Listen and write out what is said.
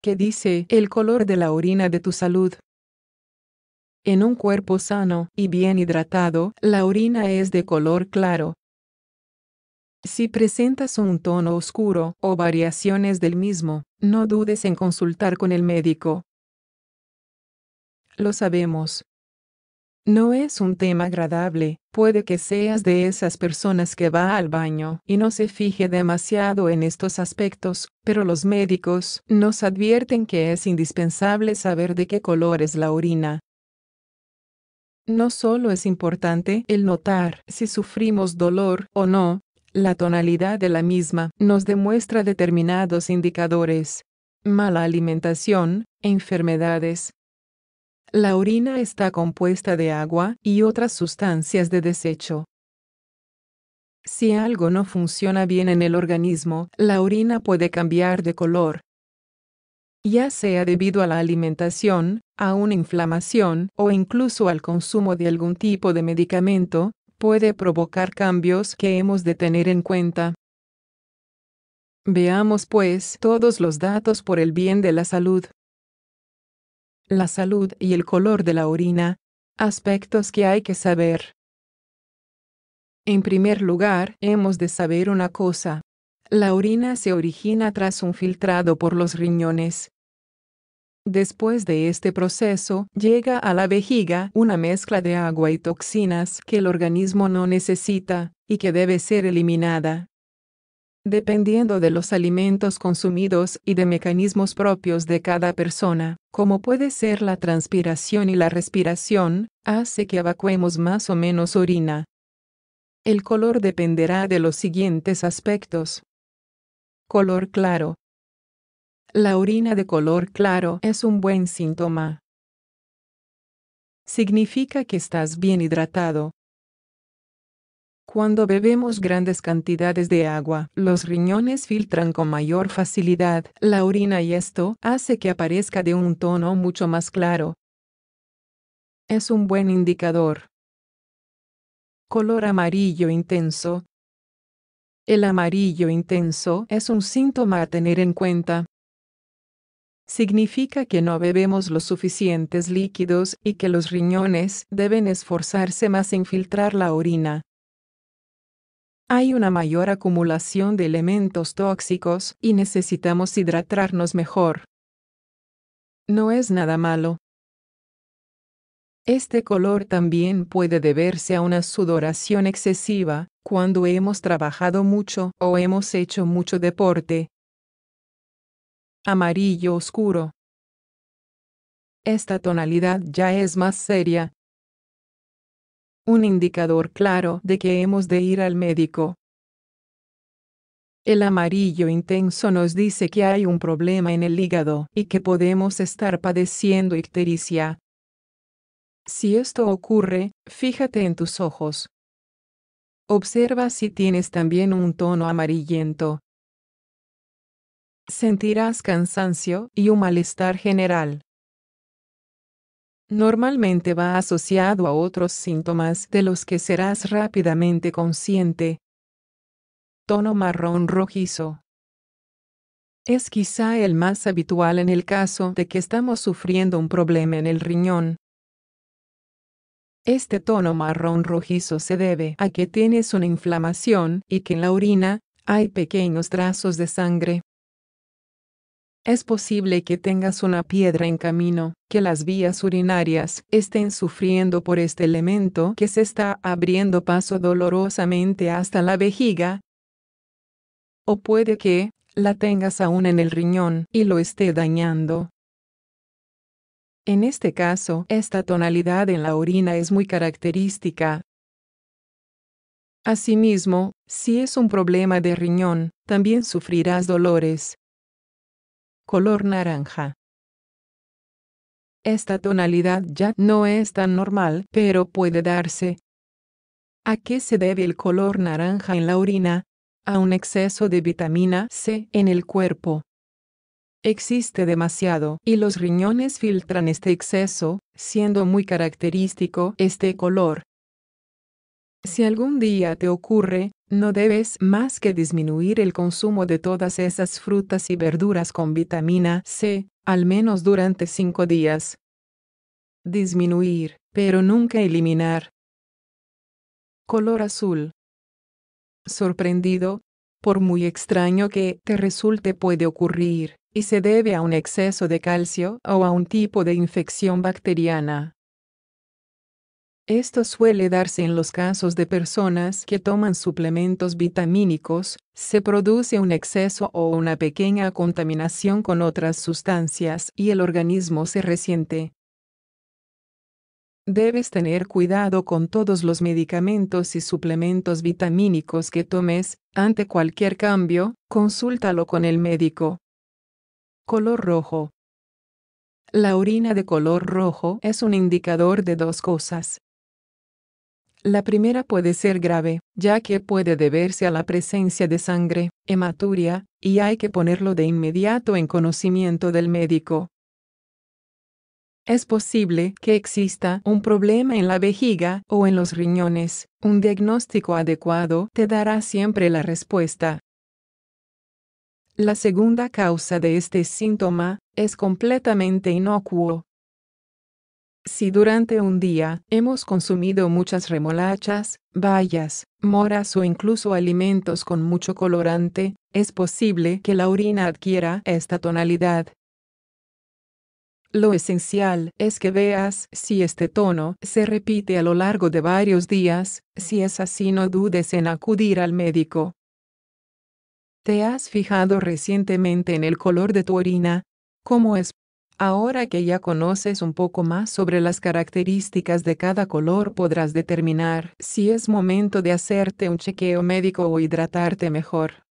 ¿Qué dice el color de la orina de tu salud? En un cuerpo sano y bien hidratado, la orina es de color claro. Si presentas un tono oscuro o variaciones del mismo, no dudes en consultar con el médico. Lo sabemos, no es un tema agradable, puede que seas de esas personas que va al baño y no se fije demasiado en estos aspectos, pero los médicos nos advierten que es indispensable saber de qué color es la orina. No solo es importante el notar si sufrimos dolor o no, la tonalidad de la misma nos demuestra determinados indicadores. Mala alimentación, enfermedades, la orina está compuesta de agua y otras sustancias de desecho. Si algo no funciona bien en el organismo, la orina puede cambiar de color, ya sea debido a la alimentación, a una inflamación o incluso al consumo de algún tipo de medicamento, puede provocar cambios que hemos de tener en cuenta. Veamos pues todos los datos por el bien de la salud la salud y el color de la orina, aspectos que hay que saber. En primer lugar, hemos de saber una cosa. La orina se origina tras un filtrado por los riñones. Después de este proceso, llega a la vejiga una mezcla de agua y toxinas que el organismo no necesita, y que debe ser eliminada dependiendo de los alimentos consumidos y de mecanismos propios de cada persona, como puede ser la transpiración y la respiración, hace que evacuemos más o menos orina. El color dependerá de los siguientes aspectos. Color claro. La orina de color claro es un buen síntoma. Significa que estás bien hidratado, cuando bebemos grandes cantidades de agua, los riñones filtran con mayor facilidad la orina y esto hace que aparezca de un tono mucho más claro. Es un buen indicador. Color amarillo intenso. El amarillo intenso es un síntoma a tener en cuenta. Significa que no bebemos los suficientes líquidos y que los riñones deben esforzarse más en filtrar la orina hay una mayor acumulación de elementos tóxicos y necesitamos hidratarnos mejor. No es nada malo. Este color también puede deberse a una sudoración excesiva, cuando hemos trabajado mucho o hemos hecho mucho deporte. Amarillo oscuro. Esta tonalidad ya es más seria, un indicador claro de que hemos de ir al médico. El amarillo intenso nos dice que hay un problema en el hígado y que podemos estar padeciendo ictericia. Si esto ocurre, fíjate en tus ojos. Observa si tienes también un tono amarillento. Sentirás cansancio y un malestar general normalmente va asociado a otros síntomas de los que serás rápidamente consciente. Tono marrón rojizo. Es quizá el más habitual en el caso de que estamos sufriendo un problema en el riñón. Este tono marrón rojizo se debe a que tienes una inflamación y que en la orina hay pequeños trazos de sangre. Es posible que tengas una piedra en camino, que las vías urinarias estén sufriendo por este elemento que se está abriendo paso dolorosamente hasta la vejiga. O puede que, la tengas aún en el riñón y lo esté dañando. En este caso, esta tonalidad en la orina es muy característica, Asimismo, si es un problema de riñón, también sufrirás dolores, color naranja. Esta tonalidad ya no es tan normal, pero puede darse. ¿A qué se debe el color naranja en la orina? A un exceso de vitamina C en el cuerpo. Existe demasiado, y los riñones filtran este exceso, siendo muy característico este color. Si algún día te ocurre, no debes más que disminuir el consumo de todas esas frutas y verduras con vitamina C, al menos durante cinco días. Disminuir, pero nunca eliminar. Color azul. Sorprendido, por muy extraño que te resulte puede ocurrir, y se debe a un exceso de calcio o a un tipo de infección bacteriana. Esto suele darse en los casos de personas que toman suplementos vitamínicos, se produce un exceso o una pequeña contaminación con otras sustancias y el organismo se resiente. Debes tener cuidado con todos los medicamentos y suplementos vitamínicos que tomes, ante cualquier cambio, consúltalo con el médico. Color rojo. La orina de color rojo es un indicador de dos cosas. La primera puede ser grave, ya que puede deberse a la presencia de sangre, hematuria, y hay que ponerlo de inmediato en conocimiento del médico. Es posible que exista un problema en la vejiga o en los riñones. Un diagnóstico adecuado te dará siempre la respuesta. La segunda causa de este síntoma es completamente inocuo, si durante un día hemos consumido muchas remolachas, bayas, moras o incluso alimentos con mucho colorante, es posible que la orina adquiera esta tonalidad. Lo esencial es que veas si este tono se repite a lo largo de varios días, si es así no dudes en acudir al médico. ¿Te has fijado recientemente en el color de tu orina? ¿Cómo es? Ahora que ya conoces un poco más sobre las características de cada color, podrás determinar si es momento de hacerte un chequeo médico o hidratarte mejor.